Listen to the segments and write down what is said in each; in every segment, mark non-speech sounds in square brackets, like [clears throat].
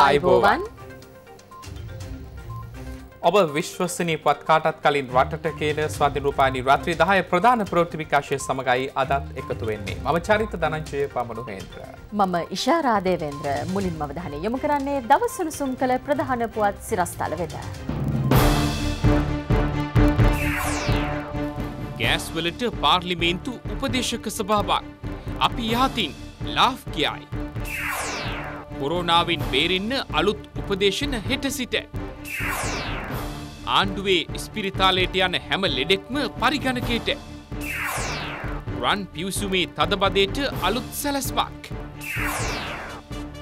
ආයිබෝවන් ඔබ විශ්වසනී පත්කාටත් කලින් රටට කියන ස්වාධිරූපානි රාත්‍රී දහය ප්‍රධාන ප්‍රෘති විකාශය සමඟයි අදත් එකතු වෙන්නේ මම චරිත දනංචය පමණු හේන්ද්‍ර. මම ඉශාරාදේවෙන්ද්‍ර මුලින් මවධානය යොමු කරන්නේ දවසනුසුම් කළ ප්‍රධාන පුවත් සිරස්ථල වෙද. ගෑස්වලට පාර්ලිමේන්තු උපදේශක සභාවක් අපි යහතින් ලාෆ් කියයි. කොරෝනාවෙන් බේරෙන්න අලුත් උපදේශන හෙට සිට. ආණ්ඩුවේ ඉස්පිරිතාලයට යන හැම ලෙඩෙක්ම පරිගණකයට. රන් පිවසුමේ තදබදයට අලුත් සැලස්මක්.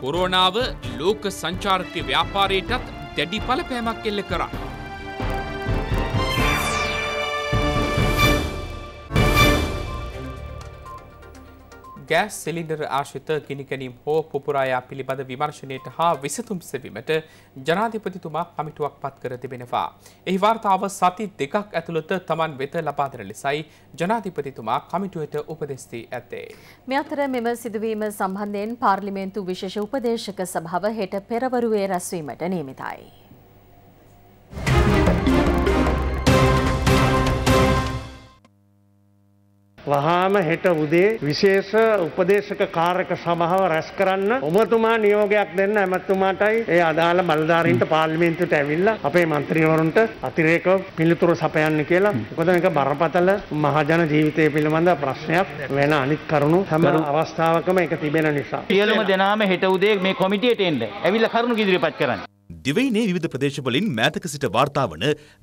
කොරෝනාව ලෝක සංචාර්කය ව්‍යාපාරයටත් දැඩි පලපෑමක් එල්ල කරා. ගෑස් සිලින්ඩර ආශිත ගිනිකැනීම් හෝ පුපුරායා පිළිබඳ විමර්ශනයට හා විසතුම් සෙවීමට ජනාධිපතිතුමා පමිටුවක් පත් කර තිබෙනවා. එහි වාර්තාව සති දෙකක් ඇතුළත තමන් වෙත ලබාදර ලෙසයි ජනාධිපතිතුමා කමිටුවට උපදෙස්ති ඇත්තේ. මෙ අතර මෙම සිදුවීම සම්බන්ධයෙන් පාර්ලිමේන්තු විශේෂ උපදේශක සභාව හෙට පෙරවරුවේ රැස්වීමට නියමිතයි. වහාම හෙට උදේ විශේෂ උපදේශක කාරක සමහව රැස් කරන්න ඔබතුමා නියෝගයක් දෙන්න ඇමැත්තුමාටයි ඒ අදාළ බලධාරීන්ට පාර්ලිමේන්තුට ඇවිල්ලා අපේ මන්ත්‍රීවරුන්ට අතිරේක පිළිතුරු සපයන්න කියලා. මොකද මේක බරපතල මහජන ජීවිතය පිළිබඳ ප්‍රශ්නයක් වෙන අනිත් කරුණු හැම අවස්ථාවකම ඒක තිබෙන නිසා. සියලුම දෙනාම හෙට උදේ මේ කොමිටියට එන්න. ඇවිල්ලා කරුණු ඉදිරිපත් කරන්න. දිවයිනේ විධ ප්‍රදේශවලින් මෑතක සිට වාර්තාාවන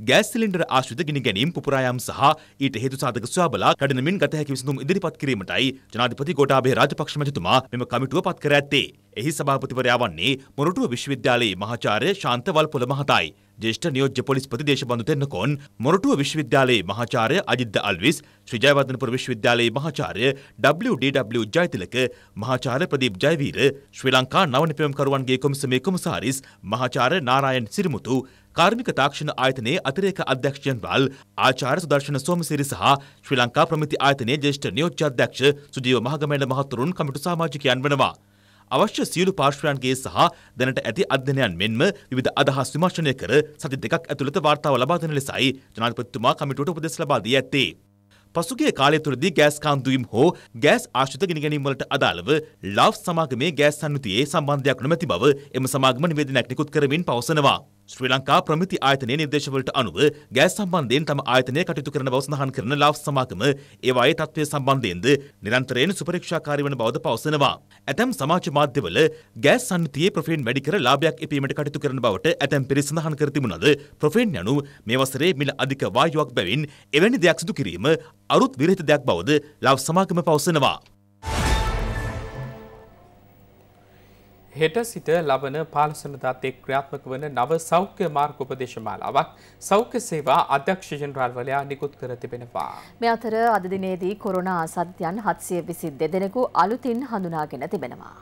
ගෑස් සිලින්ඩර ආශ්‍රිත ගිනි ගැනීම් පුපුරායම් සහ ඊට හේතු සාධක සොයාබලා කඩනමින් ගත හැකි විසඳුම් ඉදිරිපත් කිරීමටයි ජනාධිපති ගෝඨාභය රාජපක්ෂ මැතිතුමා මෙම කමිටුව පත් කර ඇත්තේ. එහි සභාපතිවරයා වන්නේ මොරටුව විශ්වවිද්‍යාලයේ මහාචාර්ය ශාන්ත වල්පොල මහතායි. ජේෂ්ඨ නියෝජ්‍ය පොලිස්පති දේශබන්ධු තෙන්නකෝන් මොරටුව විශ්වවිද්‍යාලයේ මහාචාර්ය අජිද්ද අල්විස් ශ්‍රී ජයවර්ධනපුර විශ්වවිද්‍යාලයේ මහාචාර්ය WDW ජයතිලක මහාචාර්ය ප්‍රදීප් ජයවීර ශ්‍රී ලංකා නවනිපැම්කරුවන්ගේ කොමිසමේ කොමසාරිස් මහාචාර්ය නාරායන් සිරිමුතු කාර්මික තාක්ෂණ ආයතනයේ අතිරේක අධ්‍යක්ෂයන් වල් ආචාර්ය සුදර්ශන සෝමසිරි සහ ශ්‍රී ලංකා ප්‍රමිති ආයතනයේ ජේෂ්ඨ නියෝජ්‍ය අධ්‍යක්ෂ සුජීව මහගමැන මහතුරුන් කමිටු සමාජිකයන් වෙනවා. අවශ්‍ය සියලු පාර්ශ්වයන්ගේ සහ දැනට ඇති අධ්‍යයනයන් මෙන්ම විවිධ අදහස් විමර්ශනය කර සති දෙකක් ඇතුළත වාර්තාව ලබා දෙන ලෙසයි ජනාධිපතිතුමා කමිටුවට උපදෙස් ලබා දී ඇත්තේ. පසුගේ කාලය තුළදී ගෑස් කාන්දුවීම් හෝ ගෑස් ආශ්‍රිත ගිනිගැනීම් වලට අදාළව ලාව් සමාගමේ ගෑස් සම්මුතියේ සම්බන්ධයක් නොමැති බව එම සමාගම නිවේදනයක් නිකුත් කරමින් පවසනවා. ශ්‍රී ලංකා ප්‍රමිති ආයතනයේ නිර්දේශවලට අනුව ගෑස් සම්බන්ධයෙන් තම ආයතනය කටයුතු කරන බව සඳහන් කරන ලාභ සමාගම ඒවායේ තත්ත්වය සම්බන්ධයෙන්ද නිරන්තරයෙන් සුපරීක්ෂාකාරී වන බවද පවසනවා. ඇතැම් සමාජ මාධ්‍යවල ගෑස් සන්නිතියේ ප්‍රොෆේන් වැඩි කර ලාභයක් එපීමට කටයුතු කරන බවට ඇතැම් පිරිස සඳහන් කර තිබුණද ප්‍රොෆේන් යනු මේ වසරේ මිල අධික වායුවක් බැවින් එවැනි දෙයක් සිදු කිරීම අරුත් විරහිත දෙයක් බවද ලාභ සමාගම පවසනවා. හෙට සිට ලබන පාලසනදාත් එක් ක්‍රියාත්මක වන නව සෞඛ්‍ය මාර්ග උපදේශමාලාවක් සෞඛ්‍ය සේවා අධ්‍යක්ෂ ජෙනරාල් වලයා නිකුත් කර තිබෙනවා. මේ අතර අද දිනේදී කොරෝනා අසත්‍යයන් 722 දෙනෙකු අලුතින් හඳුනාගෙන තිබෙනවා.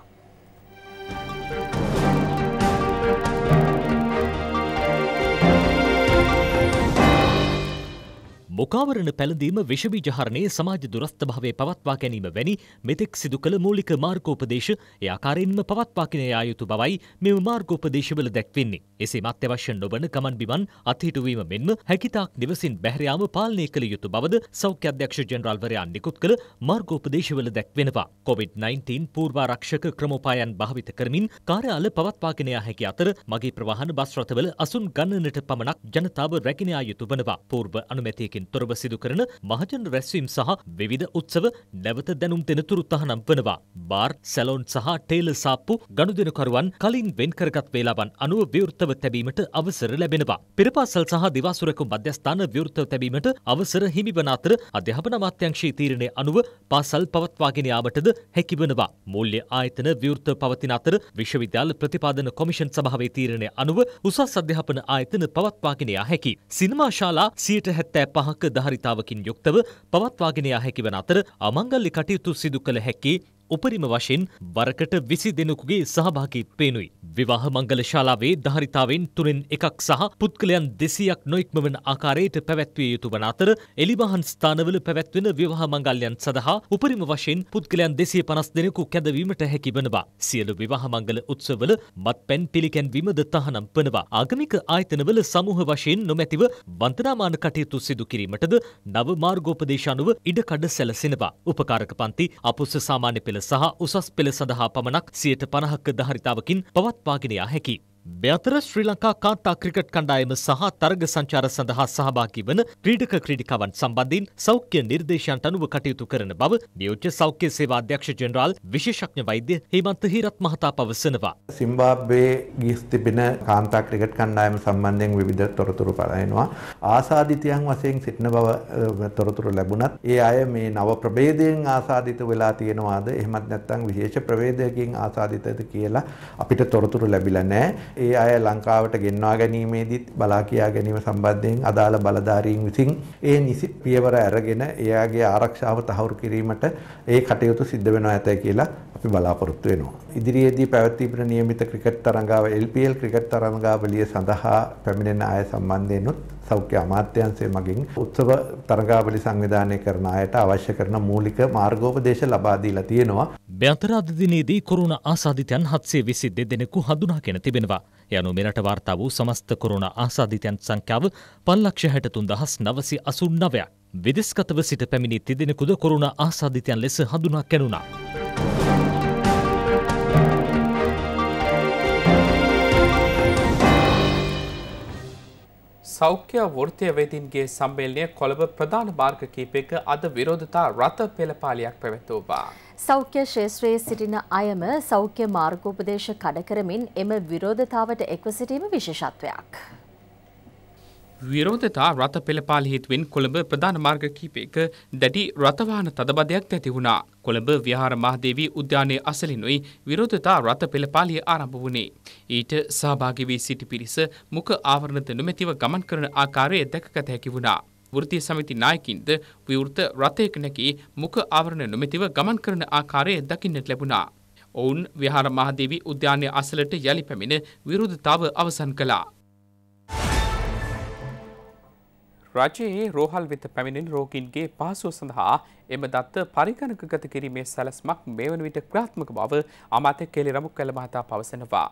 මොකාවරණ පැළඳීම විෂබී ජහරණය සමාජ දුරස්ථභාවය පවත්වා ගැනීම වැනි මෙතෙක් සිදු කළ මූලික මාර්ගෝපදේශ ඒ ආකාරයෙන්ම පවත්වාගෙන යා යුතු බවයි මෙම මාර්ගෝපදේශවල දැක්වෙන්නේ. එසේ මත්‍යවශ්‍ය නොවන ගමන් බිමන් අත්හිටුවීම මෙන්ම හැකිතාක් නිවසින් බැහැරයාම පාලනය කළ යුතු බවද සෞඛ්‍ය අධ්‍යක්ෂ ජනරල්වරයා නිකුත් කළ මාර්ගෝපදේශවල දැක්වෙනවා. COVID-19 පූර්වාරක්ෂක ක්‍රමෝපායන් භාවිත කරමින් කාර්යාල පවත්වාගෙන යා හැකි අතර මගේ ප්‍රවාහන බස් රථවල අසුන් ගණනට පමණක් ජනතාව රැගෙන යා යුතු වනවා. පූර්ව අනුමැතියකින් තොරව සිදු කරන මහජන රැස්වීම් සහ විවිධ උත්සව නැවත දැනුම් දෙනතුරු තහනම් වනවා. බාර්, සැලොන් සහ ටේලර් සාප්පු ගනුදෙනුකරුවන් කලින් වෙන් කරගත් වේලාවන් අනුව විවෘතව තැබීමට අවසර ලැබෙනවා. පෙරපාසල් සහ දිවාසුරකු මධ්‍යස්ථාන විවෘතව තැබීමට අවසර හිමිවන අතර අධ්‍යාපන අමාත්‍යංශයේ තීරණය අනුව පාසල් පවත්වාගෙන යාමටද හැකිවනවා. මූල්‍ය ආයතන විවෘතව පවතින අතර විශ්වවිද්‍යාල ප්‍රතිපාදන කොමිෂන් සභාවේ තීරණය අනුව උසස් අධ්‍යාපන ආයතන පවත්වාගෙන යා හැකි. සිනමා ශාලා සියයට හැත්තෑ පහක සාර්ථක ධාරිතාවකින් යුක්තව පවත්වාගෙන යා හැකි වන අතර අමංගල්‍ය කටයුතු සිදු කළ හැකි උපරිම වශයෙන් වරකට විසි දෙනෙකුගේ සහභාගී පේනුයි. විවාහ මංගල ශාලාවේ ධාරිතාවෙන් තුනෙන් එකක් සහ පුද්ගලයන් දෙසියක් නොඉක්මවන ආකාරයට පැවැත්විය යුතු වන අතර එලිමහන් ස්ථානවල පැවැත්වෙන විවාහ මංගල්‍යන් සඳහා උපරිම වශයෙන් පුද්ගලයන් දෙසිය පනස් දෙනෙකු කැදවීමට හැකි වනවා. සියලු විවාහ මංගල උත්සවල මත්පැන් පිළිකැන්වීමද තහනම් වනවා. ආගමික ආයතනවල සමූහ වශයෙන් නොමැතිව වන්දනාමාන කටයුතු සිදු කිරීමටද නව මාර්ගෝපදේශ අනුව ඉඩකඩ සැලසෙනවා. උපකාරක පන්ති අපොස්ස සාමාන්‍ය පෙළ සහ උසස් පෙළ සඳහා පමණක් සියයට පණහක්ක දහරිතාවකින් පවත්වාගෙන යා හැකි. මෙතර ශ්‍රී ලංකා කාන්තා ක්‍රිකට් කණ්ඩායම සහ තරග සංචාර සඳහා සහභාගී වන ක්‍රීඩක ක්‍රීඩිකාවන් සම්බන්ධයෙන් සෞඛ්‍ය නිර්දේශයන්ට අනුව කටයුතු කරන බව නියෝජ්‍ය සෞඛ්‍ය සේවා අධ්‍යක්ෂ ජෙනරාල් විශේෂඥ වෛද්‍ය හේමන්ත හීරත් මහතා පවසනවා. සිම්බාබ්වේ ගිස් තිබෙන කාන්තා ක්‍රිකට් කණ්ඩායම සම්බන්ධයෙන් විවිධ තොරතුරු පලනවා. ආසාධිතයන් වශයෙන් සිටින බව තොරතුරු ලැබුණත් ඒ අය මේ නව ප්‍රභේදයෙන් ආසාධිත වෙලා තියෙනවාද එහෙමත් නැත්නම් විශේෂ ප්‍රවේදයකින් ආසාධිතද කියලා අපිට තොරතුරු ලැබිලා නැහැ. ඒ අය ලංකාවට ගෙන්වා ගැනීමේදීත් බලා කියා ගැනීම සම්බන්ධයෙන් අදාළ බලධාරීන් විසින් ඒ නිසි පියවර අරගෙන එයාගේ ආරක්ෂාව තහවුරු කිරීමට ඒ කටයුතු සිද්ධ වෙනවා ඇතයි කියලා අපි බලාපොරොත්තු වෙනවා. ඉදිරියේදී පැවැත්වීමට නියමිත ක්‍රිකට් තරඟාව LPL ක්‍රිකට් තරඟාවලිය සඳහා පැමිණෙන අය සම්බන්ධයෙන්ුත් සෞඛ්‍ය අමාත්‍යංශය මගින් උත්සව තරගාවලි සංවිධානය කරන අයට අවශ්‍ය කරන මූලික මාර්ගෝපදේශ ලබා දීලා තියෙනවා. බ්‍යන්තර අධදිනයේදී කොරුණ ආසාධිතයන් 722 දෙනෙකු හඳුනාගෙන තිබෙනවා. යනු මෙරට වාර්තා වූ සමස්ත කොරුණ ආසාධිතයන් සංඛ්‍යාව පල්ලක්ෂ හැටතුන් දහස් නවසි අසුන් නවයක්. විදෙස්කතව සිට පැමිණි තිදෙනෙකුද කොරුණ ආසාධිතයන් ලෙස හඳුනා කැනුණා. සෞඛ්‍ය වෘතියවේදීන්ගේ සම්මේලනය කොළඹ ප්‍රධාන මාර්ග කීපයක අද විරෝධතා රථ පෙළපාලියක් පැවැත්වූවා. සෞඛ්‍ය ශේත්‍රයේ සිටින අයම සෞඛ්‍ය මාර්ගෝපදේශ කඩකරමින් එම විරෝධතාවට එක්ව සිටීම විශේෂත්වයක්. විරෝධතා රථ පෙළපාල හේතුවෙන් කොළඹ ප්‍රධාන මාර්ග කීපයක දැඩි රථවාහන තදබදයක් ඇති වුණා. කොළඹ විහාර මහදේවී උද්‍යානයේ අසලිනුයි විරෝධතා රථ පෙළපාලිය ආරම්භ වුණේ. ඊට සහභාගී වී සිටි පිරිස මුඛ ආවරණද නොමැතිව ගමන් කරන ආකාරය දැකගත හැකි වුණා. වෘත්තීය සමිති නායකින්ද විවෘත රථයක නැකී මුඛ ආවරණ නොමැතිව ගමන් කරන ආකාරය දකින්නට ලැබුණා. ඔවුන් විහාර මහදේවී උද්‍යානයේ අසලට යළි පැමිණ විරෝධතාව අවසන් කළා. රජයේ රෝහල් වෙත පැමිණෙන රෝගීන්ගේ පහසුව සඳහා එම දත්ත පරිගණකගත කිරීමේ සැලස්මක් මේ වන විට ක්‍රාත්මක බව අමාත්‍ය කෙලි රමුක්කැල මහතා පවසනවා.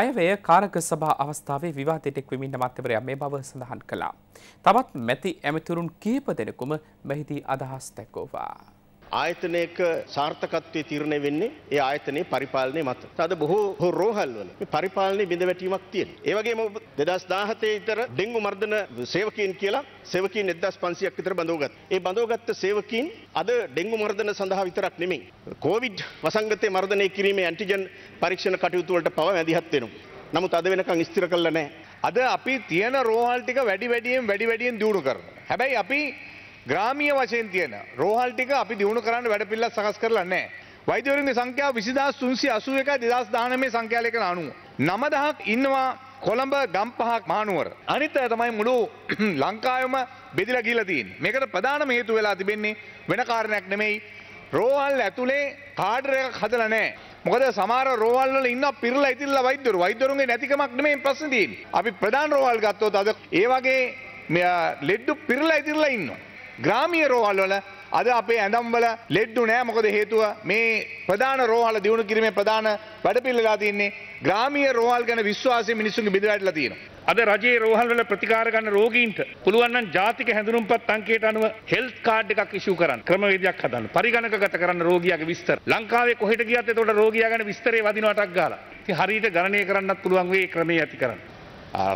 අයවැය කාරක සභා අවස්ථාවේ විවාදයට එක්වමින් අමාත්‍යවරයා මේ බව සඳහන් කළා. තවත් මැති ඇමතුරුන් කීප දෙනෙකුම මෙහිදී අදහස් දැක්වූවා. ආයතනයක සාර්ථකත්වයේ තීරණය වෙන්නේ ඒ ආයතනයේ පරිපාලනය මත. තද බොහෝ රෝහල් වල පරිපාලනයේ බිඳවැටීමක් තියෙනවා. ඒ වගේම 2017 ඉතර ඩෙන්ගු මර්ධන සේවකීන් කියලා සේවකීන් 1500ක් විතර බඳවගත්තා. ඒ බඳවගත්ත සේවකීන් අද ඩෙන්ගු මර්ධන සඳහා විතරක් නෙමෙයි. කොවිඩ් වසංගතයේ මර්ධනය කිරීමේ ඇන්ටිජන් පරීක්ෂණ කටයුතු වලට පවා මැදිහත් වෙනවා. නමුත් අද වෙනකන් ස්ථිර කරලා නැහැ. අද අපි තියෙන රෝහල් ටික වැඩි වැඩියෙන් වැඩි වැඩියෙන් දියුණු කරනවා. හැබැයි අපි ග්‍රාමීය වශයෙන් තියෙන රෝහල් ටික අපි දියුණු කරන්න වැඩපිළිවෙලක් සකස් කරලා නැහැ. වෛද්‍යවරුන්ගේ සංඛ්‍යාව 20381 2019 සංඛ්‍යාලේකන අනුව 9000ක් ඉන්නවා කොළඹ ගම්පහක් මහනුවර. අනිත් අය තමයි මුළු [clears throat] ලංකාවෙම බෙදිලා ගිහිලා තියෙන්නේ. මේකට ප්‍රධානම හේතුව වෙලා තිබෙන්නේ වෙන කාරණයක් නෙමෙයි. රෝහල් ඇතුලේ කාඩර් එකක් හදලා නැහැ. මොකද සමහර රෝහල් වල ඉන්න පිරලා ඉතිරිලා වෛද්‍යවරු වෛද්‍යවරුන්ගේ නැතිකමක් නෙමෙයි ප්‍රශ්නේ තියෙන්නේ. අපි ප්‍රධාන රෝහල් ගත්තොත් අද ඒ වගේ ලෙඩ්ඩු පිරලා ඉතිරිලා ඉන්නවා. ග්‍රාමීය රෝහල් වල අද අපේ ඇඳම්වල ලෙඩ්ඩු නෑ මොකද හේතුව මේ ප්‍රධාන රෝහල දියුණු කිරීමේ ප්‍රධාන වැඩපිළිවෙලා තියෙන්නේ ග්‍රාමීය රෝහල් ගැන විශ්වාසය මිනිස්සුන්ගේ බිඳ වැටලා තියෙනවා. අද රජයේ රෝහල් වල ප්‍රතිකාර ගන්න රෝගීන්ට පුළුවන් නම් ජාතික හැඳුනුම්පත් අංකයට අනුව හෙල්ත් කාඩ් එකක් ඉෂු කරන්න ක්‍රමවේදයක් හදන්න පරිගණකගත කරන්න රෝගියාගේ විස්තර ලංකාවේ කොහෙට ගියත් එතකොට රෝගියා ගැන විස්තරේ වදිනවා ටක් ගාලා ඉතින් හරියට ගණනය කරන්නත් පුළුවන් වෙයි ක්‍රමයේ ඇති කරන්න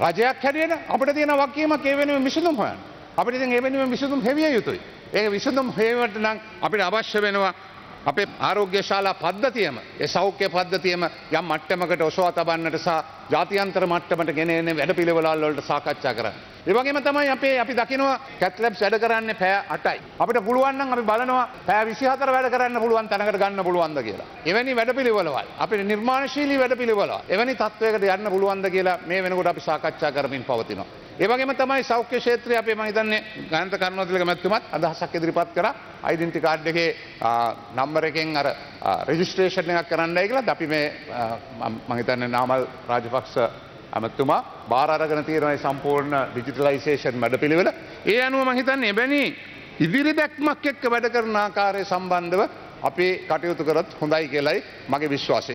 රජයක් හැදෙන අපිට තියෙන වගකීමක් ඒ වෙනුවෙන් මිසුඳුම් හොයන්න අපිට ඉතින් ඒ වෙනුවෙන් විසඳුම් හෙවිය යුතුයි. ඒක විසඳුම් හේවට නම් අපිට අවශ්‍ය වෙනවා අපේ ආරෝග්‍ය ශාලා පද්ධතියම ඒ සෞඛ්‍ය පද්ධතියම යම් මට්ටමකට ඔසවා තබන්නට සහ ජාත්‍යන්තර මට්ටමට ගෙන එන වැඩපිළිවෙළවල් වලට සාකච්ඡා කරන්න. ඒ වගේම තමයි අපේ අපි දකිනවා කැත්ලැබ්ස් වැඩ කරන්නේ පැය 8යි. අපිට පුළුවන් නම් අපි බලනවා පැය 24 වැඩ කරන්න පුළුවන් තැනකට ගන්න පුළුවන්ද කියලා. එවැනි වැඩපිළිවෙළවල් අපේ නිර්මාණශීලී වැඩපිළිවෙළවල් එවැනි තත්වයකට යන්න පුළුවන්ද කියලා මේ වෙනකොට අපි සාකච්ඡා කරමින් පවතිනවා. ඒවගේම තමයි සෞඛ්‍ය ෂේත්‍රය අපේ මහිතන්නේ ගනත කරුණතිලක මැත්තුමත් අදහසක් ඉදිරිපත් කර අයිඩෙන්ටි කාඩ් එකේ නම්බර එකෙන් අර රෙජිස්ට්‍රේෂණ එකක් කරන්නයි කියලා අපි මේ මහිතන්නේ නාමල් රාජපක්ෂ ඇමත්තුමා භාරගෙන තීරණයි සම්පූර්ණ ඩිජිටලයිසේෂන් මැඩ පිළිවෙල ඒ අනුව මහිතන්නේ එබැනි ඉදිරි දැක්මක් එක්ක වැඩ කරන ආකාරය සම්බන්ධව අපේ කටයුතු කරත් හොඳයි කියලයි මගේ විශ්වාසය.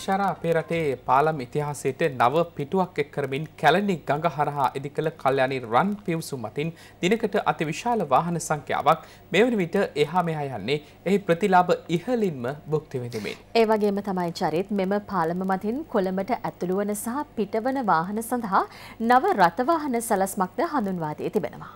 ඉෂාර අපේ රටේ පාලම් ඉතිහාසයට නව පිටුවක් එක් කරමින් කැලණි ගඟ හරහා ඉදි කළ කල්යාණි රන් පිවිසුම් මතින් දිනකට අතිවිශාල වාහන සංඛ්‍යාවක් මෙවැනි විට එහා මෙහා යන්නේ එහි ප්‍රතිලාභ ඉහළින්ම භුක්ති විඳිමින්. ඒ වගේම තමයි චරිත් මෙම පාලම මතින් කොළඹට ඇතුළු වන සහ පිටවන වාහන සඳහා නව රථ වාහන සලස්මක්ද හඳුන්වා දී තිබෙනවා.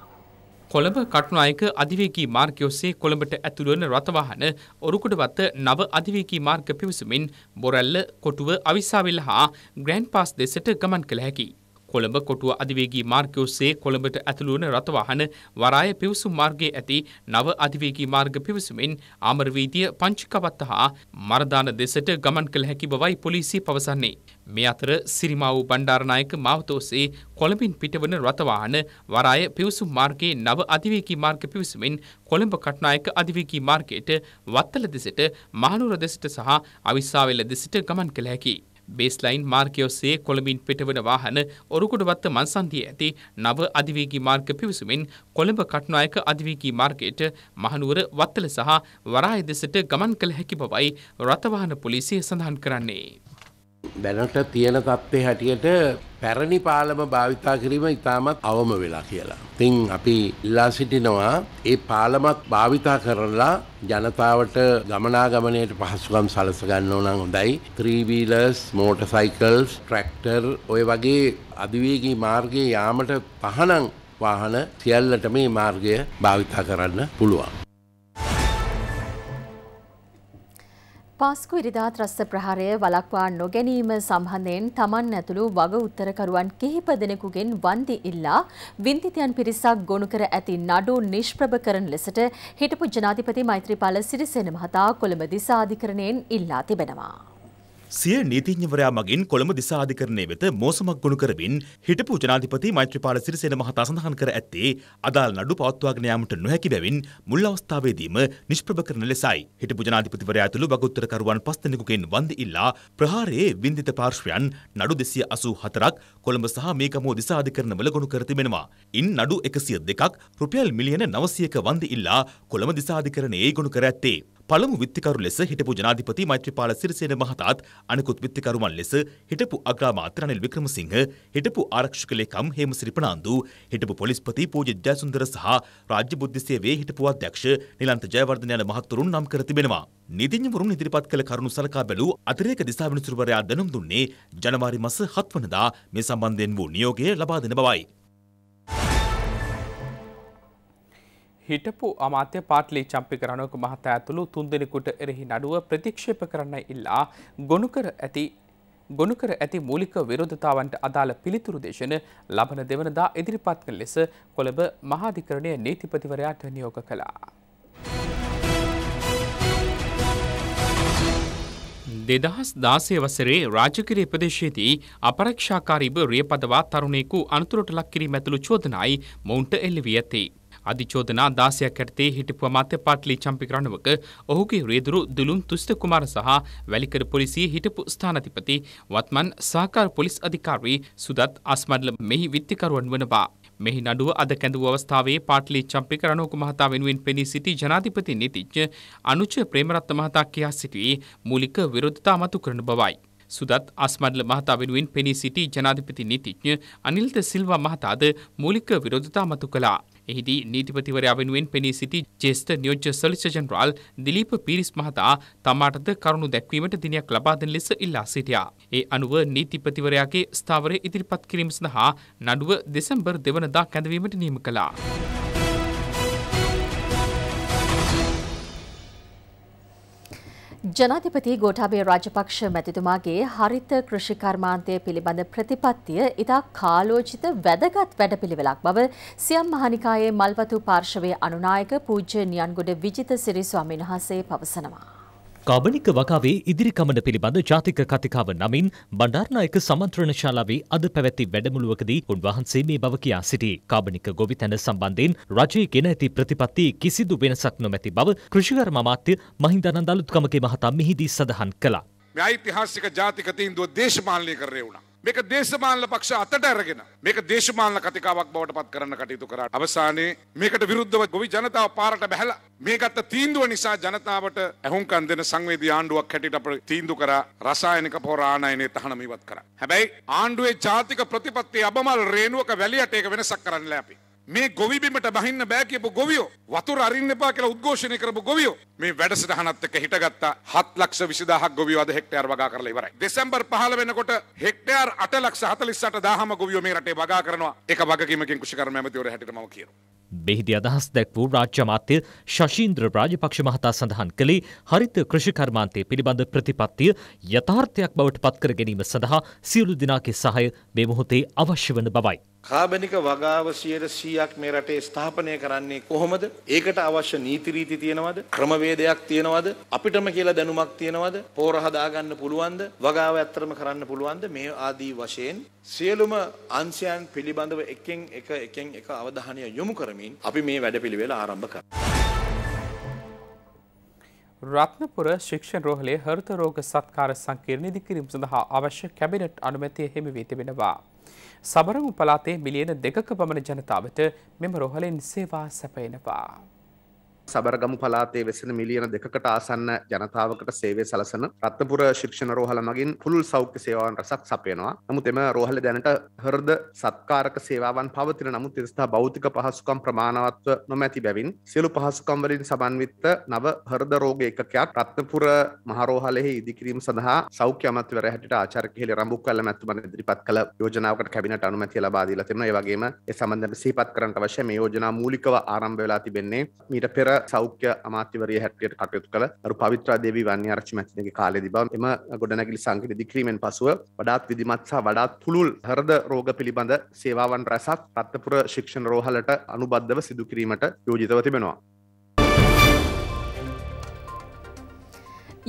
කොළඹ කටුනායක අධිවේගී මාර්ගය ඔස්සේ කොළඹට ඇතුළුවන රථවාහන ඔරුකුඩවත්ත නව අධිවේගී මාර්ග පිවිසුමින් බොරැල්ල කොටුව අවිසාවිල්ල හා ග්‍රෑන්ඩ් පාස් දෙසට ගමන් කළ හැකියි. කොළඹ කොටුව අධිවේගී මාර්ගය ඔස්සේ කොළඹට ඇතුළු වන රථවාහන වරාය පිවිසුම් මාර්ගයේ ඇති නව අධිවේගී මාර්ග පිවිසුමින් ආමරවීදිය පංචිකවත්ත හා මරදාන දෙසට ගමන් කළ හැකි බවයි පොලිසිය පවසන්නේ. මේ අතර සිරිමාවු බණ්ඩාරනායක මාවත ඔස්සේ කොළඹින් පිටවන රථවාහන වරාය පිවිසුම් මාර්ගයේ නව අධිවේගී මාර්ග පිවිසුමින් කොළඹ කට්නායක අධිවේගී මාර්ගයට වත්තල දෙසට මහනුවර දෙසට සහ අවිස්සාවෙල දෙසට ගමන් කළ හැකියි. බේස්ලයින් මාර්ගය ඔස්සේ කොළඹින් පිටවන වාහන ඔරුකොඩවත්ත මන්සන්දිය ඇති නව අධිවේගී මාර්ග පිවිසුමින් කොළඹ කට්නායක අධිවේගී මාර්ගයට මහනුවර වත්තල සහ වරාය දෙසට ගමන් කළ හැකි බවයි රථවාහන පොලිසිය සඳහන් කරන්නේ. දැනට තියෙන තත්ත්වය හැටියට පැරණි පාලම භාවිතා කිරීම ඉතාමත් අවම වෙලා කියලා. තින් අපි ඉල්ලා සිටිනවා ඒ පාලමත් භාවිතා කරලා ජනතාවට ගමනාගමනයට පහසුකම් සලසගන්න ඕනම් හොඳයි. ත්‍රීවීලස්, මෝටසයිකල්ස්, ට්‍රැක්ටර් ඔය වගේ අධිවේගී මාර්ගයේ යාමට පහනං වාහන සියල්ලට මේ මාර්ගය භාවිතා කරන්න පුළුවන්. පාස්කු ඉරිදා ත්‍රස්ස ප්‍රහාරය වලක්වා නොගැනීම සම්බන්ධයෙන් තමන් ඇතුළු වග උත්තරකරුවන් කිහිප දෙනෙකුගෙන් වන්දි ඉල්ලා වින්දිතයන් පිරිසක් ගොනු කර ඇති නඩු නිෂ්ප්‍රභ කරන ලෙසට හිටපු ජනාධිපති මෛත්‍රීපාල සිරිසේන මහතා කොළඹ දිසා අධිකරණයෙන් ඉල්ලා තිබෙනවා. සිය නීතිඥවරයා මගින් කොළඹ දිසාධිකරණය වෙත මෝසමක් ගොුණු කරමින් හිටපු ජනාධිපති මෛත්‍රපාල සිරිසේන මහතා සඳහන් කර ඇත්තේ අදාල් නඩු පවත්වාගෙන යාමට නොහැකි බැවින් මුල් අවස්ථාවේදීම නිෂ්ප්‍රභ කරන ලෙසයි. හිටපු ජනාධිපතිවරයා ඇතුළු වගඋත්තරකරුවන් පස් දෙනෙකුගෙන් වන්දි ඉල්ලා ප්‍රහාරයේ වින්දිත පාර්ශ්වයන් නඩු දෙසිය අසූ හතරක් කොළඹ සහ මේකමෝ දිසාධිකරණවල ගොුණු කර තිබෙනවා. ඉන් නඩු එකසිය දෙකක් රුපියල් මිලියන නවසියක වන්දි ඉල්ලා කොළඹ දිසාධිකරණයේ ගොුණු කර ඇත්තේ. පළමු විත්තිකරු ලෙස හිටපු ජනාධිපති මෛත්‍රීපාල සිරිසේන මහතාත් අනෙකුත් විත්තිකරුවන් ලෙස හිටපු අග්‍රාමාත්‍ය රනිල් වික්‍රමසිංහ හිටපු ආරක්ෂක ලේකම් හේමසිරි ප්‍රනාන්දු හිටපු පොලිස්පති පූජිත් ජයසුන්දර සහ රාජ්‍ය බුද්ධි සේවයේ හිටපු අධ්‍යක්ෂ නිලන්ත ජයවර්ධන යන මහත්වරුන් නම් කර තිබෙනවා නිතිඥවරුන් ඉදිරිපත් කළ කරුණු සලකා බැලූ අතිරේක දිසාවිනිසුරුවරයා දැනුම් දුන්නේ ජනවාරි මස හත් වනදා මේ සම්බන්ධයෙන් වූ නියෝගය ලබා දෙන බවයි හිටපු අමාත්‍ය පාටලි චම්පිකරණෝක මහතා ඇතුළු තුන්දෙනෙකුට එරෙහි නඩුව ප්‍රතික්ෂේප කරන්න ඉල්ලා ගොනු කර ඇති ගොනු කර ඇති මූලික විරෝධතාවන්ට අදාළ පිළිතුරු දේශන ලබන දෙවනදා ඉදිරිපත් කළ ලෙස කොළඹ මහාධිකරණය නීතිපතිවරයාට නියෝග කළා. දෙදහස් දාසය වසරේ රාජකිර ප්‍රදේශයේදී අපරක්ෂාකාරීභ රියපදවා තරුණෙකු අනතුරට ලක් කිරීම ඇතුළු චෝදනයි මොවුන්ට එල්ලවී ඇති. අධිචෝදනා දාසයක් ඇටතේ හිටපු අමාත්‍ය පාට්ලි චම්පිකරණවක ඔහුගේ රියදුරු දුලුම් තුෂ්ත කුමාර සහ වැලිකඩ පොලිසියේ හිටපු ස්ථානාධිපති වත්මන් සහකාර පොලිස් අධිකාරී සුදත් අස්මඩ්ල මෙහි විත්තිකරුවන් වනවා. මෙහි නඩුව අද කැඳවූ අවස්ථාවේ පාට්ලි චම්පික රණෝක මහතා වෙනුවෙන් පෙනී සිටි ජනාධිපති නීතිඥ අනුච ප්‍රේමරත්න මහතා කියා සිටියේ මූලික විරෝධතා මතු කරන බවයි. සුදත් අස්මඩ්ල මහතා වෙනුවෙන් පෙනී සිටි ජනාධිපති නීතිඥ අනිල්ද සිල්වා මහතාද මූලික විරෝධතා මතු කළා. එහිදී නීතිපතිවරයා වෙනුවෙන් පෙනී සිටි ජේෂ්ඨ නියෝජ්‍ය සොලිසිටර් ජෙනරාල් දිලීප පීරිස් මහතා තමාටද කරුණු දැක්වීමට දිනයක් ලබා දෙන ලෙස ඉල්ලා සිටියා. ඒ අනුව නීතිපතිවරයාගේ ස්ථාවරය ඉදිරිපත් කිරීම සඳහා නඩුව දෙසැම්බර් දෙවනදා කැඳවීමට නියම කළා. ජනාධිපති ගෝඨාභය රාජපක්ෂ මැතිතුමාගේ හරිත කෘෂිකර්මාන්තය පිළිබඳ ප්‍රතිපත්තිය ඉතා කාලෝචිත වැදගත් වැඩපිළිවෙලක් බව සියම් මහනිකායේ මල්වතු පාර්ශවයේ අනුනායක පූජ්‍ය නියන්ගොඩ විජිත සිරි ස්වාමීන් වහන්සේ පවසනවා. කාබනික වකාවේ ඉදිරි කමන පිළිබඳ ජාතික කතිකාව නමින් බණ්ඩාරනායක සමන්ත්‍රණ ශාලාවේ අද පැවැති වැඩමුළුවකදී උන්වහන්සේ මේ බව කියා සිටි. කාබනික ගොවිතැන සම්බන්ධයෙන් රජයේ ගෙන ඇති ප්‍රතිපත්ති කිසිදු වෙනසක් නොමැති බව කෘෂිකර්ම අමාත්‍ය මහින්දානන්ද අලුත්කමගේ මහතා මෙහිදී සඳහන් කළා. මේ ඓතිහාසික ජාතික තීන්දුව දේශපාලනය කරේ වුණා. මේක දේශමානල පක්ෂ අතට අරගෙන මේක දේශමානල කතිකාවක් බවට පත් කරන්න කටයුතු කරා. අවසානයේ මේකට විරුද්ධව ගොවි ජනතාව පාරට බැහැලා මේ ගත්ත තීන්දුව නිසා ජනතාවට ඇහුම්කන් දෙන සංවේදී ආණ්ඩුවක් හැටියට අපිට තීන්දුව කරා රසායනික පොහොර ආනයනයේ තහනම ඉවත් කරා. හැබැයි ආණ්ඩුවේ ජාතික ප්‍රතිපත්තියේ අබමල් රේණුවක වැලියට ඒක වෙනසක් කරන්න ලෑ අපි. මේ ගොවිබිමට බහින්න බෑ කියපු ගොවියෝ වතුර අරින්න එපා කියලා උද්ඝෝෂණය කරපු ගොවියෝ මේ වැඩසටහනත් එක්ක හිටගත්තා 7 ලක්ෂ 20000ක් ගොවියෝ අද හෙක්ටයාර් වගා කරලා ඉවරයි. දෙසැම්බර් 15 වෙනකොට හෙක්ටයාර් 8 ලක්ෂ 48000ම ගොවියෝ මේ රටේ වගා කරනවා. ඒක වගකීමකින් කෘෂිකර්ම ඇමතිවරයා හැටියට මම කියනවා. බෙහිදි අදහස් දැක් වූ රාජ්‍ය මාත්‍ය ශශීන්ද්‍ර රාජපක්ෂ මහතා සඳහන් කළේ හරිත කෘෂිකර්මාන්තය පිළිබඳ ප්‍රතිපත්තිය යථාර්ථයක් බවට පත්කර ගැනීම සඳහා සියලු දෙනාගේ සහය මේ මොහොතේ අවශ්‍ය වන බවයි. කාබනික වගාව 100%ක් මේ රටේ ස්ථාපනය කරන්නේ කොහොමද? ඒකට අවශ්‍ය නීති රීති තියෙනවද? ක්‍රමවේදයක් තියෙනවද? අපිටම කියලා දැනුමක් තියෙනවද? පෝර හදාගන්න පුළුවන්ද? වගාව ඇත්තටම කරන්න පුළුවන්ද? මේ ආදී වශයෙන් සියලුම අංශයන් පිළිබඳව එකෙන් එක එකෙන් එක අවධානය යොමු කරමින් අපි මේ වැඩපිළිවෙල ආරම්භ කරමු. රත්නපුර ශික්ෂණ රෝහලේ හෘද රෝග සත්කාර සංකීර්ණ ඉදිකිරීම සඳහා අවශ්‍ය කැබිනට් අනුමැතිය හිමි වී තිබෙනවා. සබරමු පලාතේ මිලියන දෙකක පමණ ජනතාවට මෙම රොහලෙන් සේවා සැපයෙනවා. සබරගමු පලාතේ වෙසෙන මිලියන දෙකට ආසන්න ජනතාවකට සේවය සලසන රත්තපුර ශික්ෂණ රෝහල මගින් පුළුල් සෞඛ්‍ය සේවාවන් රසක් සපයනවා. නමුත් එම රෝහල දැනට හරද සත්කාරක සේවාවන් පවතින නමුත් එස්ථා භෞතික පහසුකම් ප්‍රමාණවත්ව නොමැති බැවින් සියලු පහසුකම් වලින් සමන්විත නව හරද රෝග එකකයක් රත්තපුර මහරෝහලෙහි ඉදිකිරීම සඳහා සෞඛ්‍ය අමාත්‍යවරයා හැටියට ආචාර්ය කෙහෙල රඹුක්වැල්ල මැතිතුමන් ඉදිරිපත් කළ යෝජනාවකට කැබිනට් අනුමැතිය ලබා දීලා තිබෙනවා. ඒ වගේම ඒ සම්බන්ධව සිහිපත් කරන්න අවශ්‍ය මේ යෝජනා මූලිකව ආරම්භ වෙලා තිබෙන්නේ මීට පෙර සෞඛ්‍ය අමාත්‍යවරය හැටියට කටයුතු කළ රු පවිත්‍රා දේවී වන්‍යාරක්ෂ මැතිගේ කාලෙදි බව එම ගොඩනැගිලි සංකේ දික්‍රීමෙන් පසුව වඩාත් විධිමත් සහ වඩාත් පුළුල් හරද රෝග පිළිබඳ සේවාවන් රැසක් රත්තපුර ශික්ෂණ රෝහලට අනුබද්ධව සිදුකිරීමට යෝජිතව තිබෙනවා.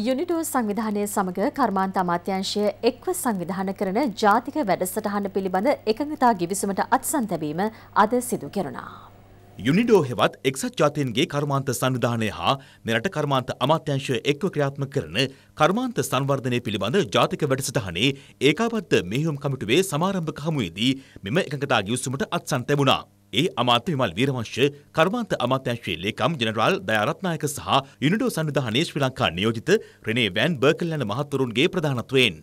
යුනිටෝ සංවිධානය සමඟ කර්මාන්ත අමාත්‍යංශය එක්ව සංවිධාන කරන ජාතික වැඩසටහන පිළිබඳ එකඟතා ගිවිසුමට අත්සන් තැබීම අද සිදු කෙරුණා. යුනිඩෝ හෙවත් එක්සත් ජාතීන්ගේ කර්මාන්ත සංවිධානය හා මෙරට කර්මාන්ත අමාත්‍යංශය එක්ව ක්‍රියාත්මක කරන කර්මාන්ත සංවර්ධනය පිළිබඳ ජාතික වැඩසටහනේ ඒකාබද්ධ මෙහෙයුම් කමිටුවේ සමාරම්භක හමුවේදී මෙම එකඟතා ගිවිසුමට අත්සන් ලැබුණා. ඒ අමාත්‍ය විමල් වීරවංශ කර්මාන්ත අමාත්‍යංශයේ ලේකම් ජෙනරාල් දයාරත්නායක සහ යුනිඩෝ සංවිධානයේ ශ්‍රී ලංකා නියෝජිත රෙනේ වෑන් බර්කල් යන මහත්වරුන්ගේ ප්‍රධානත්වයෙන්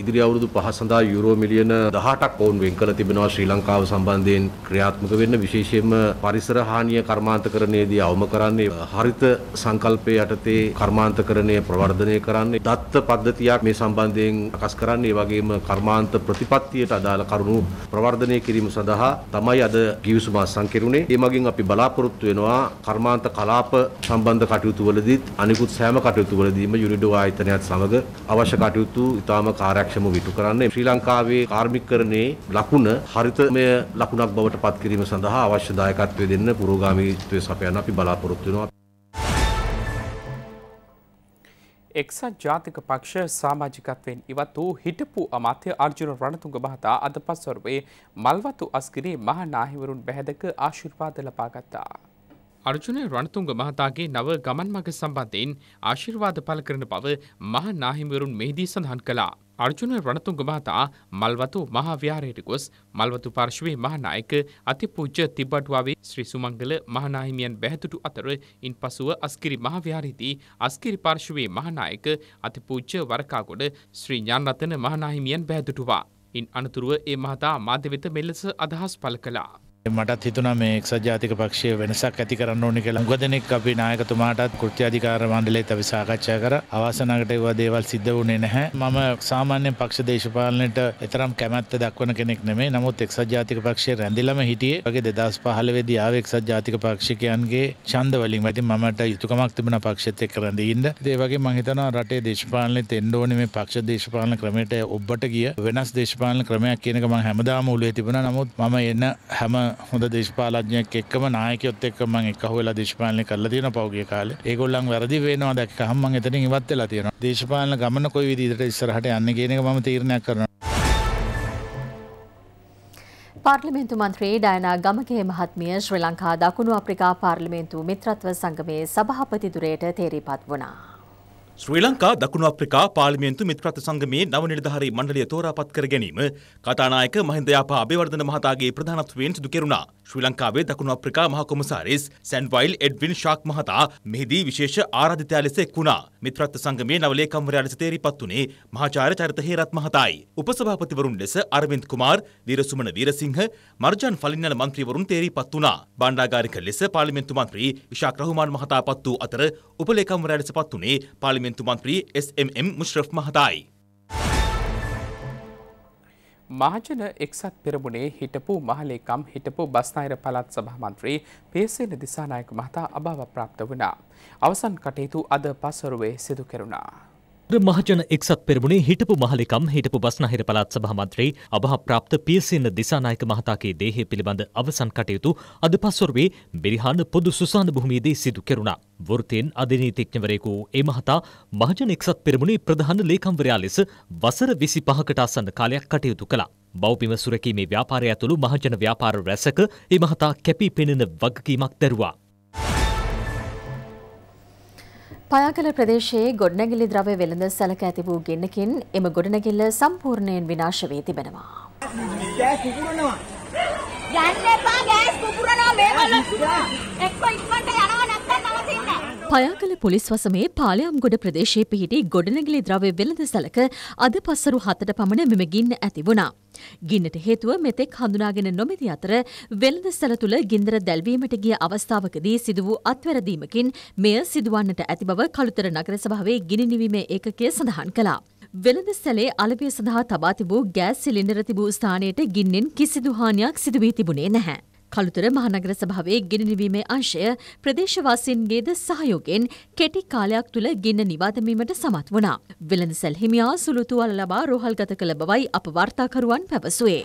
ඉදිරි අවුරුදු පහ සඳහා යුරෝ මිලියන 18ක් පවුන් වෙන් කළ තිබෙනවා ශ්‍රී ලංකාව සම්බන්ධයෙන් ක්‍රියාත්මක වෙන්න විශේෂයෙන්ම පරිසර හානිය කර්මාන්තකරණයේදී අවම කරන්නේ හරිත සංකල්පයේ යටතේ කර්මාන්තකරණය ප්‍රවර්ධනය කරන්නේ දත්ත පද්ධතියක් මේ සම්බන්ධයෙන් අකස් කරන්නේ වගේම කර්මාන්ත ප්‍රතිපත්තියට අදාළ කරුණු ප්‍රවර්ධනය කිරීම සඳහා තමයි අද ගිවිසුම සංකිරුණේ. ඒ මගින් අපි බලාපොරොත්තු වෙනවා කර්මාන්ත කලාප සම්බන්ධ කටයුතු වලදීත් අනිකුත් සෑම කටයුතු වලදීම යුනිඩෝ ආයතනයත් සමග අවශ්‍ය කටයුතු ඉතාම කාර්යක්ෂමව કાર્યක්ෂම විටු කරන්නේ ශ්‍රී ලංකාවේ කාර්මිකකරණයේ ලකුණ හරිතමය ලකුණක් බවට පත් කිරීම සඳහා අවශ්‍ය දායකත්වය දෙන්න පුරෝගාමීත්වය සපයන අපි බලාපොරොත්තු වෙනවා එක්සත් ජාතික පක්ෂ සාමාජිකත්වයෙන් ඉවත් වූ හිටපු අමාත්‍ය අර්ජුන රණතුංග මහතා අද පස්වරුවේ මල්වතු අස්ගිරේ මහනාහිවරුන් බැහැදක ආශිර්වාද ලබාගත්තා. අර්ජුන රණතුංග මහතාගේ නව ගමන් මඟ සම්බන්ධයෙන් ආශිර්වාද පළ කරන බව මහ නාහිමිවරුන් මෙහිදී සඳහන් කළා. අර්ජුන රණතුංග මහතා මල්වතු මහා විහාරයට ගොස් මල්වතු පාර්ශවයේ මහානායක අතිපූජ්‍ය තිබ්බටුවාවේ ශ්‍රී සුමංගල මහානාහිමියන් බැහැතුටු අතර ඉන්පසුව අස්කිරි මහාවිහාරයේදී අස්කිරි පාර්ශවයේ මහානායක අතිපූජ්‍ය වරකාගොඩ ශ්‍රී ඥානරතන මහානාහිමියන් බැහැතුටුවා. ඉන් අනතුරුව ඒ මහතා මාධ්‍ය වෙත මෙලෙස අදහස් පළ කළා. මටත් හිතුන මේ එක්සත් ජාතික පක්ෂය වෙනසක් ඇති කරන්න ඕනි කියලා උගදෙනෙක් අපි නායකතුමාටත් කෘත්‍යාධිකාර මණ්ඩලයේත් අපි සාකච්ඡා කර අවසනකට ඒවා දේවල් සිද්ධ වුණේ නැහැ මම සාමාන්‍ය පක්ෂ දේශපාලනයට එතරම් කැමැත්ත දක්වන කෙනෙක් නෙමෙයි නමුත් එක්සත් ජාතික පක්ෂය රැඳිලම හිටියේ වගේ 2015 දී ආවේ එක්සත් ජාතික පාක්ෂිකයන්ගේ ඡන්ද වලින් ඉතින් මමට යුතුයකමක් තිබුණා පක්ෂෙත් එක්ක රැඳී ඉන්න ඒ වගේ මම හිතනවා රටේ දේශපාලනෙත් එන්න ඕනේ මේ පක්ෂ දේශපාලන ක්‍රමයට ඔබට ගිය වෙනස් දේශපාලන ක්‍රමයක් කියන එක මම හැමදාම උලුවේ තිබුණා නමුත් මම එන හැම හොඳ දේශපාලඥයක් එක්කම නායකයොත් එක්ක මම එකහු වෙලා දේශපාලනය කරලා තියෙනවා පහුගිය කාලේ. ඒගොල්ලන් වැරදි වෙනවා දැක්කහම මම එතනින් ඉවත් වෙලා තියෙනවා. දේශපාලන ගමන කොයි විදිහට ඉස්සරහට යන්නේ කියන එක මම තීරණයක් කරනවා. පාර්ලිමේන්තු මන්ත්‍රී ඩයනා ගමගේ මහත්මිය ශ්‍රී ලංකා දකුණු අප්‍රිකා පාර්ලිමේන්තු මිත්‍රත්ව සංගමයේ සභාපතිදුරයට තේරීපත් වුණා. ශ්‍රී ලංකා දකුණු අප්‍රිකා පාර්ලිමේන්තු මිත්‍රත්ව සංගමයේ නව නිලධාරී මණ්ඩලය තෝරාපත් කර ගැනීම කතානායක මහින්ද යාපා අබේවර්ධන මහතාගේ ප්‍රධානත්වයෙන් සිදු කෙරුණා. ශ්‍රී ලංකාවේ දකුණු අප්‍රිකා මහ කොමසාරිස් සැන්වයිල් එඩ්වින් ෂාක් මහතා මෙහිදී විශේෂ ආරාධිතයා ලෙස එක් වුණා. මිත්‍රත්ව සංගමයේ නව ලේකම්වරයා ලෙස තේරීපත් වුණේ මහාචාර්ය චරිත හේරත් මහතායි. උපසභාපතිවරුන් ලෙස අරවින්ද් කුමාර්, වීරසුමන වීරසිංහ, මර්ජන් ෆලින්නල මන්ත්‍රීවරුන් තේරීපත් වුණා. බණ්ඩාගාරික ලෙස පාර්ලිමේන්තු මන්ත්‍රී විශාක් රහුමාන් මහතා පත් වූ අතර උපලේකම්වරයා ලෙස පත් වුණේ පාර්ලිමේන්තු පාර්ලිමේන්තු මන්ත්‍රී SMM මුශ්‍රෆ් මහතායි. මහජන එක්සත් පෙරමුණේ හිටපු මහලේකම් හිටපු බස්නාහිර පළාත් සභා මන්ත්‍රී පේසේන දිසානායක මහතා අභාව ප්‍රාප්ත වුණා. අවසන් කටයුතු අද පසරුවේ සිදු කෙරුණා. මහජන එක්සත් පෙරමුණේ හිටපු මහලිකම් හිටපු බස්නහිර පළාත් සභාමන්ත්‍රී අභාප්‍රාප්ත පියසේන දිසානායක මහතාගේ දේහය පිළිබඳ අවසන් කටයුතු අද පස්වරුවේ බෙරිහාන පොදු සුසාන භූමියේදී සිදු කෙරුණා. වෘත්තයෙන් අධිනීතිඥවරයෙකු වූ ඒ මහතා මහජන එක්සත් පෙරමුණේ ප්‍රධාන ලේකම්වරයා ලෙස වසර 25කට ආසන්න කාලයක් කටයුතු කළා. බෞපිම සුරකීමේ ව්‍යාපාරය ඇතුළු මහජන ව්‍යාපාර රැසක ඒ මහතා කැපී පෙනෙන වගකීමක් දරුවා. පයාකල ප්‍රදේශයේ ගොඩනැගිලි ද්‍රව්‍ය වෙළඳ සැලක ඇති වූ ගෙන්නකින් එම ගොඩනැගිල්ල සම්පූර්ණයෙන් විනාශ වී තිබෙනවා. ගෑස් කුපුරනවා. ගන්න එපා ගෑස් කුපුරනවා මේගොල්ලෝ. එක්ක ඉක්මනට හයාකල පොලිස් වසමේ පාලයම්ගොඩ ප්‍රදේශයේ පිහිටි ගොඩනැගිලි ද්‍රව්‍ය වෙළඳසැලක අද පසරු හතට පමණ මෙම ගින්න ඇති වුණා. ගින්නට හේතුව මෙතෙක් හඳුනාගෙන නොමැති අතර වෙළඳසැල තුළ ගින්දර දැල්වීමට ගිය අවස්ථාවකදී සිදු වූ අත්වැරදීමකින් මෙය සිදුවන්නට ඇති බව කළුතර නගර සභාවේ ගිනි නිවීමේ ඒකකය සඳහන් කළා. වෙළඳ සැලේ අලවිය සඳහා තබා තිබූ ගෑස් සිලින්ඩර තිබූ ස්ථානයට ගින්නෙන් කිසිදු හානියක් සිදු වී තිබුණේ නැහැ. කළුතර මහනගර සභාවේ ගිනිනිවීමේ අංශය ප්‍රදේශවාසීන්ගේද සහයෝගෙන් කෙටි කාලයක් තුළ ගින්න නිවාදමීමට සමත් වුණා. වෙළඳ සැල්හිමියා සුළුතුවල් ලබා රෝහල්ගත කළ බවයි අප වාර්තාකරුවන් පැවසුවේ.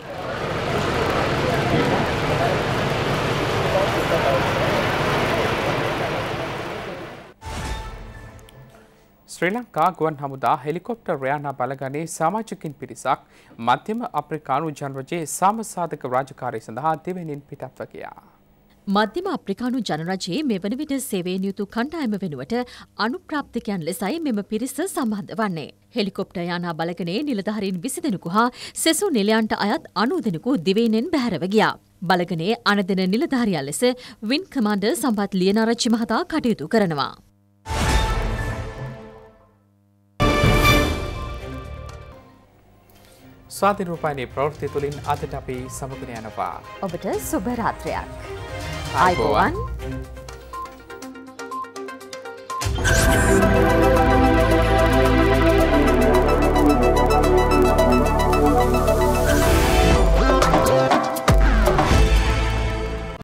ශ්‍රී ලංකා ගුවන් හමුදා හෙලිකොප්ටර් රයානා බලගනේ සමාජකින් පිරිසක් මධ්‍යම අප්‍රිකානු ජනරජයේ සාමසාධක රාජකාරය සඳහා දෙවෙනින් පිටත්ව ගියා. මධ්‍යම අප්‍රිකානු ජනරජයේ මෙවන විට සේවයෙන් යුතු කණ්ඩායම වෙනුවට අනුප්‍රාප්තිකයන් ලෙසයි මෙම පිරිස සම්බන්ධ වන්නේ. හෙලිකොප්ට යානා බලගනේ නිලධහරින් විසි දෙෙනකු හා සෙසු නිලයන්ට අයත් අනූ දෙෙනකු දිවේනෙන් බැහරව ගියා. බලගනේ අනදෙන නිලධාරියල් ලෙස වින් කමන්ඩ සම්බත් ලියනාරච්චි මහතා කටයුතු කරනවා. ස්වාධිරූපයිනය ප්‍රවෘත්ති තුළින් අදට අපි සමගන යනවා. ඔබට සුභරාත්‍රයක්. අයිබෝවන්!